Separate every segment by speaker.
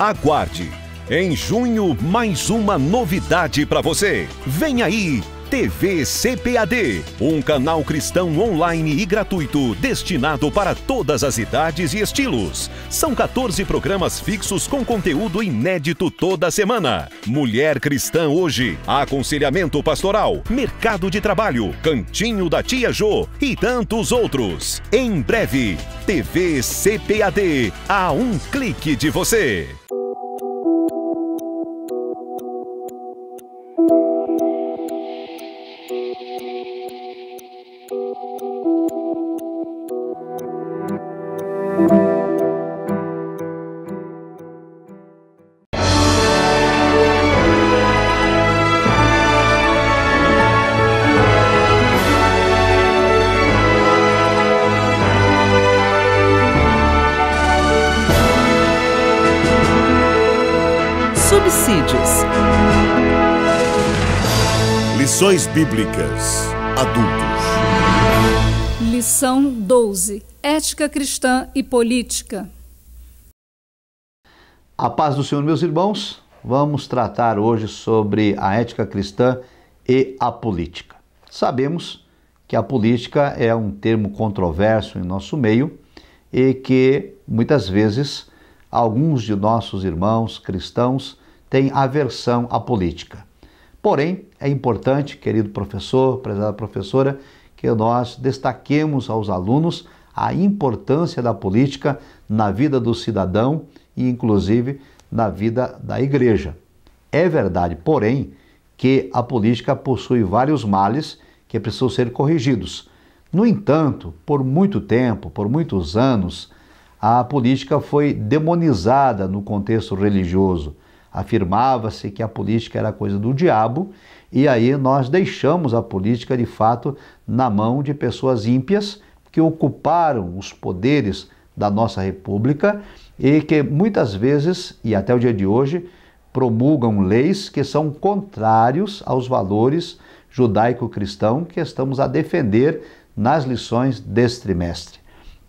Speaker 1: Aguarde! Em junho, mais uma novidade para você. Vem aí! TV CPAD, um canal cristão online e gratuito destinado para todas as idades e estilos. São 14 programas fixos com conteúdo inédito toda semana. Mulher Cristã Hoje, Aconselhamento Pastoral, Mercado de Trabalho, Cantinho da Tia Jô e tantos outros. Em breve, TV CPAD, a um clique de você. subsídios. Lições Bíblicas Adultos. Lição 12 Ética cristã e política. A paz do Senhor, meus irmãos. Vamos tratar hoje sobre a ética cristã e a política. Sabemos que a política é um termo controverso em nosso meio e que muitas vezes alguns de nossos irmãos cristãos tem aversão à política. Porém, é importante, querido professor, prezada professora, que nós destaquemos aos alunos a importância da política na vida do cidadão e, inclusive, na vida da igreja. É verdade, porém, que a política possui vários males que precisam ser corrigidos. No entanto, por muito tempo, por muitos anos, a política foi demonizada no contexto religioso afirmava-se que a política era coisa do diabo, e aí nós deixamos a política de fato na mão de pessoas ímpias que ocuparam os poderes da nossa república e que muitas vezes, e até o dia de hoje, promulgam leis que são contrários aos valores judaico-cristão que estamos a defender nas lições deste trimestre.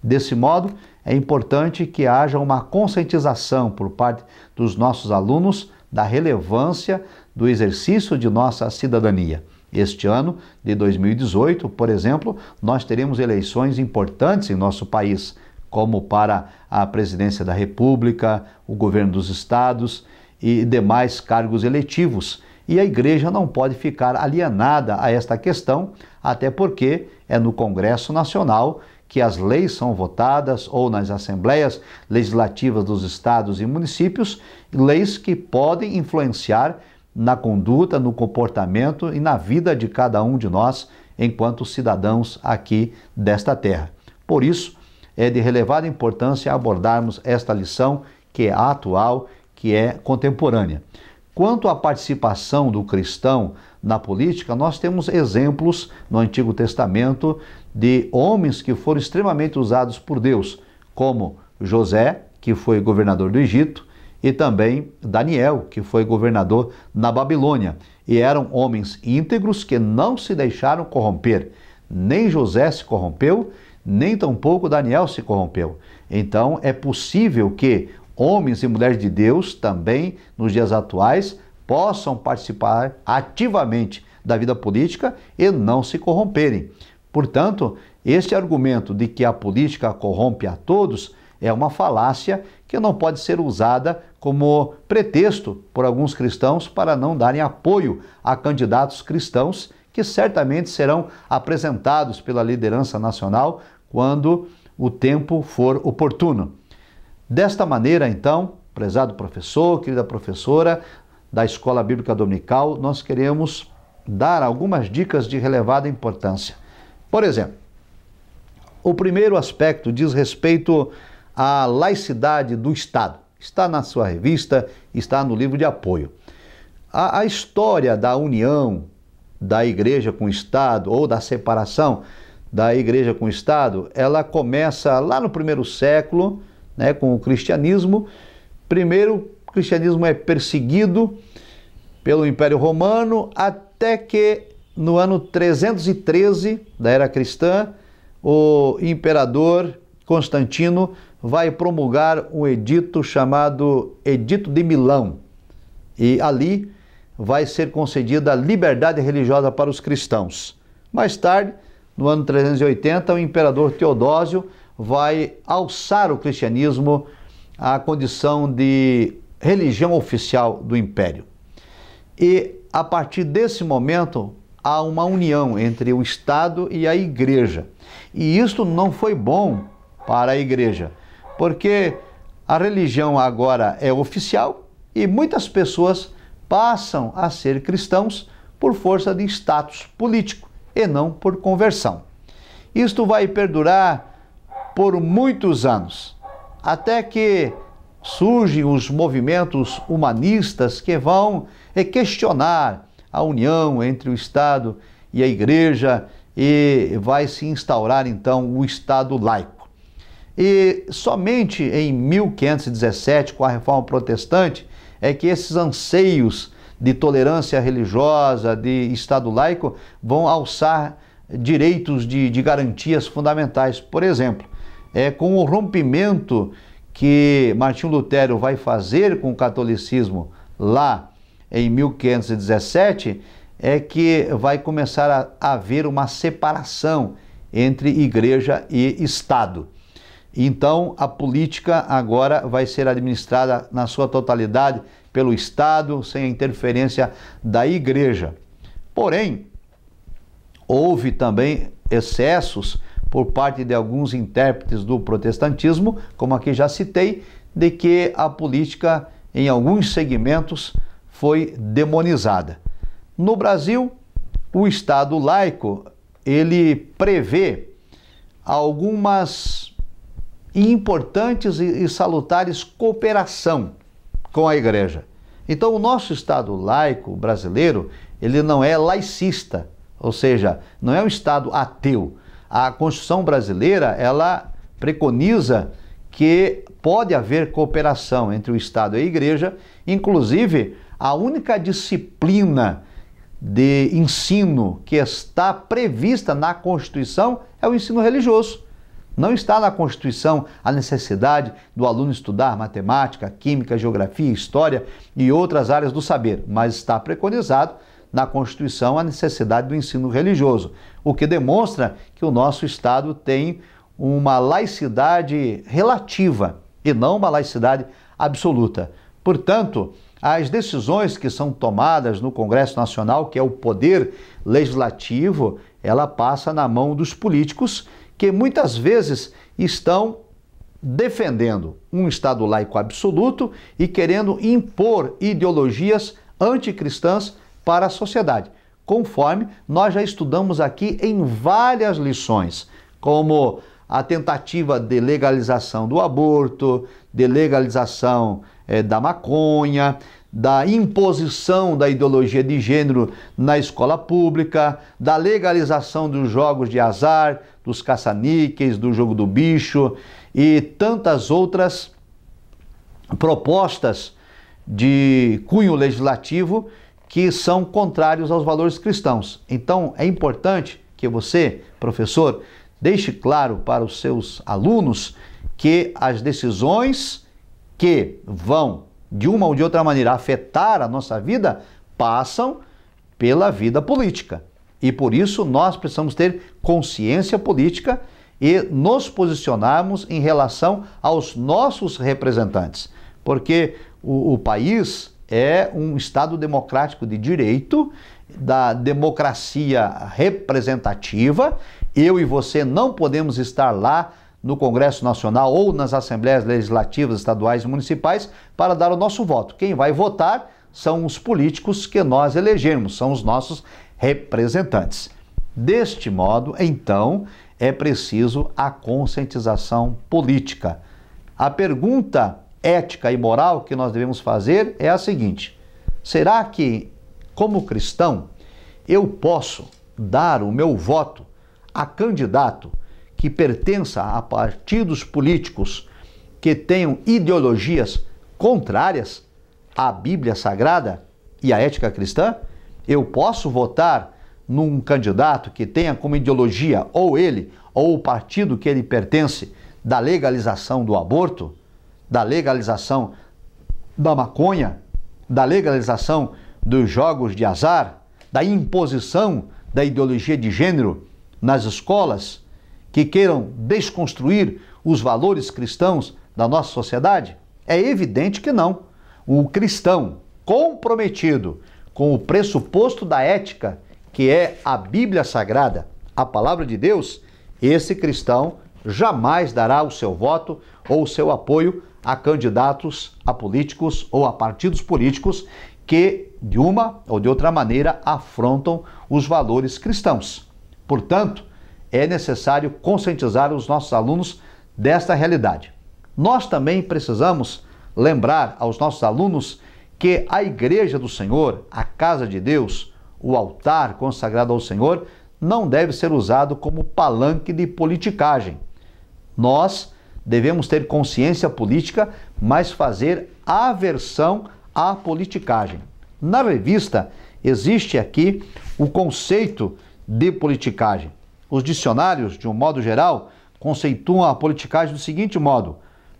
Speaker 1: Desse modo, é importante que haja uma conscientização por parte dos nossos alunos da relevância do exercício de nossa cidadania. Este ano de 2018, por exemplo, nós teremos eleições importantes em nosso país, como para a presidência da República, o governo dos estados e demais cargos eletivos. E a igreja não pode ficar alienada a esta questão, até porque é no Congresso Nacional que as leis são votadas ou nas assembleias legislativas dos estados e municípios, leis que podem influenciar na conduta, no comportamento e na vida de cada um de nós enquanto cidadãos aqui desta terra. Por isso, é de relevada importância abordarmos esta lição que é atual, que é contemporânea. Quanto à participação do cristão na política, nós temos exemplos no Antigo Testamento de homens que foram extremamente usados por Deus, como José, que foi governador do Egito, e também Daniel, que foi governador na Babilônia. E eram homens íntegros que não se deixaram corromper. Nem José se corrompeu, nem tampouco Daniel se corrompeu. Então é possível que homens e mulheres de Deus também, nos dias atuais, possam participar ativamente da vida política e não se corromperem. Portanto, este argumento de que a política corrompe a todos é uma falácia que não pode ser usada como pretexto por alguns cristãos para não darem apoio a candidatos cristãos que certamente serão apresentados pela liderança nacional quando o tempo for oportuno. Desta maneira, então, prezado professor, querida professora da Escola Bíblica Dominical, nós queremos dar algumas dicas de relevada importância. Por exemplo, o primeiro aspecto diz respeito à laicidade do Estado. Está na sua revista, está no livro de apoio. A, a história da união da igreja com o Estado ou da separação da igreja com o Estado, ela começa lá no primeiro século né, com o cristianismo. Primeiro, o cristianismo é perseguido pelo Império Romano até que no ano 313 da era cristã, o imperador Constantino vai promulgar um edito chamado Edito de Milão. E ali vai ser concedida a liberdade religiosa para os cristãos. Mais tarde, no ano 380, o imperador Teodósio vai alçar o cristianismo à condição de religião oficial do império. E a partir desse momento há uma união entre o Estado e a igreja. E isto não foi bom para a igreja, porque a religião agora é oficial e muitas pessoas passam a ser cristãos por força de status político e não por conversão. Isto vai perdurar por muitos anos, até que surgem os movimentos humanistas que vão questionar a união entre o Estado e a Igreja e vai se instaurar então o Estado laico. E somente em 1517, com a Reforma Protestante, é que esses anseios de tolerância religiosa, de Estado laico, vão alçar direitos de, de garantias fundamentais. Por exemplo, é, com o rompimento que Martinho Lutero vai fazer com o catolicismo lá em 1517, é que vai começar a haver uma separação entre igreja e Estado. Então, a política agora vai ser administrada na sua totalidade pelo Estado, sem a interferência da igreja. Porém, houve também excessos por parte de alguns intérpretes do protestantismo, como aqui já citei, de que a política em alguns segmentos foi demonizada. No Brasil, o Estado laico, ele prevê algumas importantes e salutares cooperação com a igreja. Então, o nosso Estado laico brasileiro, ele não é laicista, ou seja, não é um Estado ateu, a Constituição brasileira ela preconiza que pode haver cooperação entre o Estado e a Igreja, inclusive a única disciplina de ensino que está prevista na Constituição é o ensino religioso. Não está na Constituição a necessidade do aluno estudar matemática, química, geografia, história e outras áreas do saber, mas está preconizado na Constituição a necessidade do ensino religioso, o que demonstra que o nosso Estado tem uma laicidade relativa e não uma laicidade absoluta. Portanto, as decisões que são tomadas no Congresso Nacional, que é o poder legislativo, ela passa na mão dos políticos que muitas vezes estão defendendo um Estado laico absoluto e querendo impor ideologias anticristãs para a sociedade, conforme nós já estudamos aqui em várias lições, como a tentativa de legalização do aborto, de legalização é, da maconha, da imposição da ideologia de gênero na escola pública, da legalização dos jogos de azar, dos caça-níqueis, do jogo do bicho e tantas outras propostas de cunho legislativo que são contrários aos valores cristãos. Então, é importante que você, professor, deixe claro para os seus alunos que as decisões que vão de uma ou de outra maneira afetar a nossa vida passam pela vida política. E por isso nós precisamos ter consciência política e nos posicionarmos em relação aos nossos representantes. Porque o, o país é um Estado democrático de direito, da democracia representativa. Eu e você não podemos estar lá no Congresso Nacional ou nas assembleias legislativas estaduais e municipais para dar o nosso voto. Quem vai votar são os políticos que nós elegermos, são os nossos representantes. Deste modo, então, é preciso a conscientização política. A pergunta ética e moral que nós devemos fazer é a seguinte: será que, como cristão, eu posso dar o meu voto a candidato que pertença a partidos políticos que tenham ideologias contrárias à Bíblia Sagrada e à ética cristã? Eu posso votar num candidato que tenha como ideologia ou ele ou o partido que ele pertence da legalização do aborto? da legalização da maconha, da legalização dos jogos de azar, da imposição da ideologia de gênero nas escolas que queiram desconstruir os valores cristãos da nossa sociedade? É evidente que não. O cristão comprometido com o pressuposto da ética, que é a Bíblia Sagrada, a palavra de Deus, esse cristão jamais dará o seu voto ou o seu apoio a candidatos, a políticos ou a partidos políticos que, de uma ou de outra maneira, afrontam os valores cristãos. Portanto, é necessário conscientizar os nossos alunos desta realidade. Nós também precisamos lembrar aos nossos alunos que a igreja do Senhor, a casa de Deus, o altar consagrado ao Senhor, não deve ser usado como palanque de politicagem, nós devemos ter consciência política, mas fazer aversão à politicagem. Na revista existe aqui o conceito de politicagem. Os dicionários, de um modo geral, conceituam a politicagem do seguinte modo: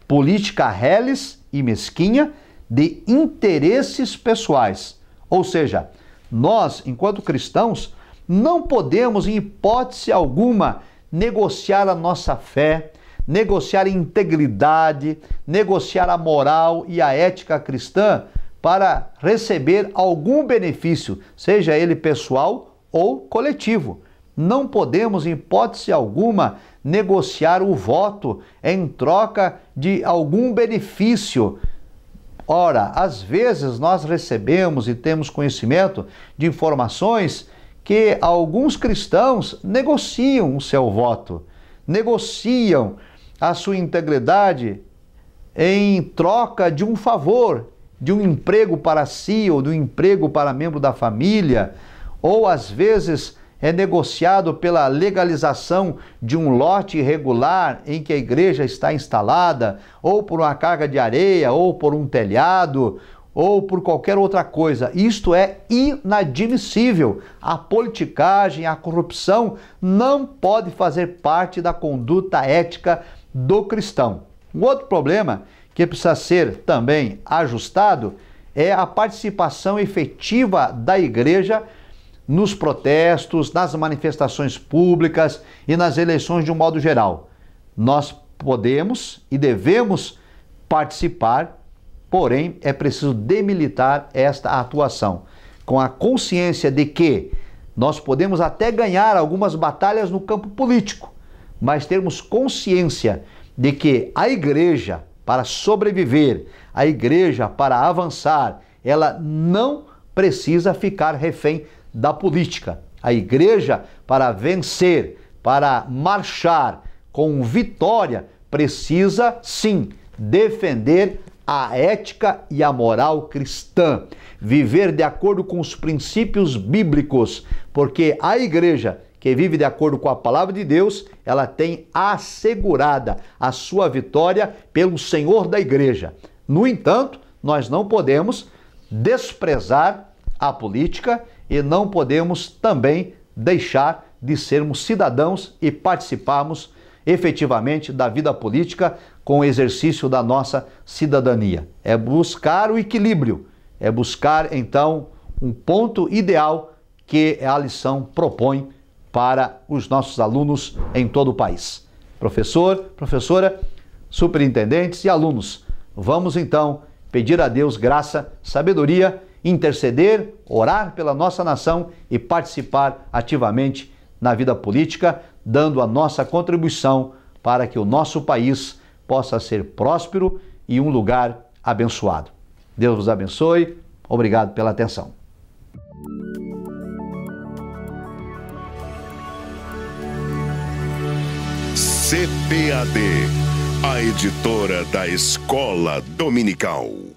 Speaker 1: política reles e mesquinha de interesses pessoais. Ou seja, nós, enquanto cristãos, não podemos, em hipótese alguma, negociar a nossa fé, negociar a integridade, negociar a moral e a ética cristã para receber algum benefício, seja ele pessoal ou coletivo. Não podemos, em hipótese alguma, negociar o voto em troca de algum benefício. Ora, às vezes nós recebemos e temos conhecimento de informações que alguns cristãos negociam o seu voto, negociam a sua integridade em troca de um favor, de um emprego para si ou de um emprego para membro da família, ou às vezes é negociado pela legalização de um lote irregular em que a igreja está instalada, ou por uma carga de areia, ou por um telhado, ou por qualquer outra coisa. Isto é inadmissível. A politicagem, a corrupção não pode fazer parte da conduta ética do cristão. Um outro problema que precisa ser também ajustado é a participação efetiva da igreja nos protestos, nas manifestações públicas e nas eleições de um modo geral. Nós podemos e devemos participar, porém é preciso demilitar esta atuação, com a consciência de que nós podemos até ganhar algumas batalhas no campo político, mas termos consciência de que a igreja, para sobreviver, a igreja, para avançar, ela não precisa ficar refém da política. A igreja, para vencer, para marchar com vitória, precisa sim defender a ética e a moral cristã, viver de acordo com os princípios bíblicos, porque a igreja que vive de acordo com a palavra de Deus, ela tem assegurada a sua vitória pelo Senhor da igreja. No entanto, nós não podemos desprezar a política e não podemos também deixar de sermos cidadãos e participarmos efetivamente da vida política com o exercício da nossa cidadania. É buscar o equilíbrio, é buscar então um ponto ideal que a lição propõe para os nossos alunos em todo o país. Professor, professora, superintendentes e alunos, vamos então pedir a Deus graça, sabedoria, interceder, orar pela nossa nação e participar ativamente na vida política, dando a nossa contribuição para que o nosso país possa ser próspero e um lugar abençoado. Deus vos abençoe. Obrigado pela atenção. CPAD, a editora da Escola Dominical.